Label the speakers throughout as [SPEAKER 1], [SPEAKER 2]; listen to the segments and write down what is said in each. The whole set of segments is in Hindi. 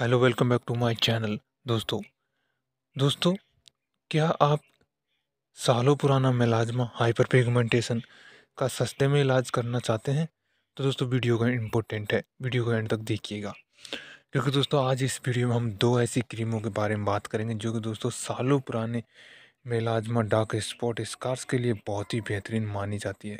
[SPEAKER 1] hello welcome back to my channel दोस्तों दोस्तों क्या आप सालों पुराना मेलाजमा हाइपर पिगमेंटेशन का सस्ते में इलाज करना चाहते हैं तो दोस्तों वीडियो का इम्पोर्टेंट है वीडियो को एंड तक देखिएगा क्योंकि दोस्तों आज इस वीडियो में हम दो ऐसी क्रीमों के बारे में बात करेंगे जो कि दोस्तों सालों पुराने मेलाजमा डार्क स्पॉट स्कार्स के लिए बहुत ही बेहतरीन मानी जाती है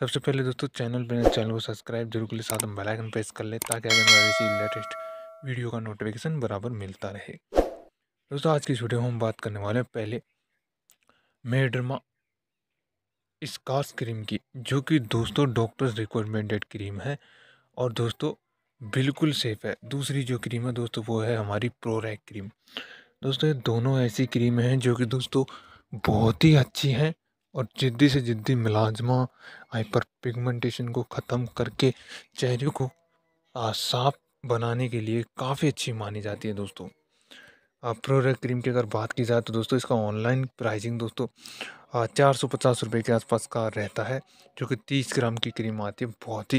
[SPEAKER 1] सबसे पहले दोस्तों चैनल पर चैनल को सब्सक्राइब जरूर के लिए साथ हम बेलाइकन प्रेस कर ले ताकि अगर ऐसी लेटेस्ट वीडियो का नोटिफिकेशन बराबर मिलता रहे दोस्तों आज की इस वीडियो में हम बात करने वाले हैं पहले मेड्रमा स्कार्स क्रीम की जो कि दोस्तों डॉक्टर्स रिकमेंडेड क्रीम है और दोस्तों बिल्कुल सेफ़ है दूसरी जो क्रीम है दोस्तों वो है हमारी प्रोरैक क्रीम दोस्तों ये दोनों ऐसी क्रीमें हैं जो कि दोस्तों बहुत ही अच्छी हैं और जिद्दी से जिद्दी मिलाजमा हाइपर पिगमेंटेशन को ख़त्म करके चेहरे को साफ बनाने के लिए काफ़ी अच्छी मानी जाती है दोस्तों प्रोरेक क्रीम की अगर बात की जाए तो दोस्तों इसका ऑनलाइन प्राइसिंग दोस्तों चार सौ पचास रुपये के आसपास का रहता है जो कि तीस ग्राम की क्रीम आती है बहुत ही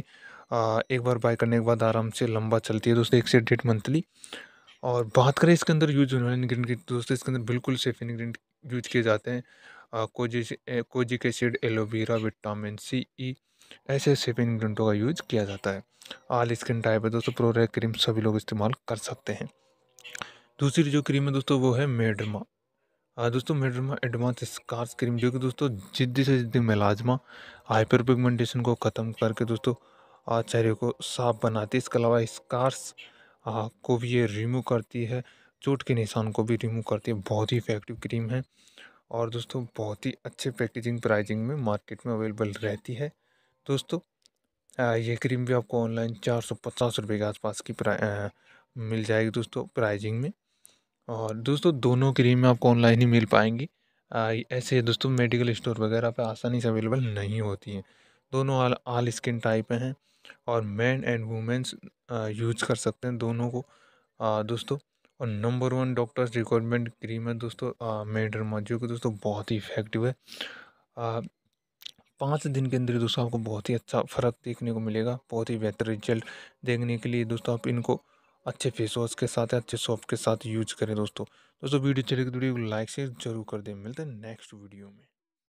[SPEAKER 1] एक बार बाय करने के बाद आराम से लंबा चलती है दोस्तों एक से डेढ़ मंथली और बात करें इसके अंदर यूज होने वाले इन्ग्रीडियंट तो दोस्तों इसके अंदर बिल्कुल सेफ इन्ग्रीडियंट यूज किए जाते हैं kojic kojic acid aloe vera vitamin C E ऐसे ऐसे पेन का यूज किया जाता है आल स्किन टाइप है दोस्तों प्रोरेक क्रीम सभी लोग इस्तेमाल कर सकते हैं दूसरी जो क्रीम है दोस्तों वो है मेड्रमा दोस्तों मेडरमा एडवांस स्कार्स क्रीम जो कि दोस्तों जिद्दी से जिद्दी मिलाजमा हाइपर पिगमेंटेशन को ख़त्म करके दोस्तों चेहरे को साफ बनाती है इसके अलावा स्कार्स को भी ये रिमूव करती है चोट के निशान को भी रिमूव करती है बहुत ही इफेक्टिव क्रीम है और दोस्तों बहुत ही अच्छे पैकेजिंग प्राइजिंग में मार्केट में अवेलेबल रहती है दोस्तों ये क्रीम भी आपको ऑनलाइन चार सौ पचास रुपये के आसपास की प्राइ मिल जाएगी दोस्तों प्राइजिंग में और दोस्तों दोनों क्रीम आपको ऑनलाइन ही मिल पाएंगी ऐसे दोस्तों मेडिकल स्टोर वगैरह पे आसानी से अवेलेबल नहीं होती हैं दोनों आल आल स्किन टाइप हैं और मैन एंड वुमेंस यूज कर सकते हैं दोनों को आ, दोस्तों और number one doctors recommended cream है दोस्तों मेडर मजियो की दोस्तों बहुत ही इफेक्टिव है आ, पाँच दिन के अंदर दोस्तों आपको बहुत ही अच्छा फ़र्क देखने को मिलेगा बहुत ही बेहतर रिजल्ट देखने के लिए दोस्तों आप इनको अच्छे फेस वॉश के साथ अच्छे सॉफ्ट के साथ यूज करें दोस्तों दोस्तों वीडियो चलेगी तो वीडियो को लाइक शेयर जरूर कर दें मिलते हैं नेक्स्ट वीडियो में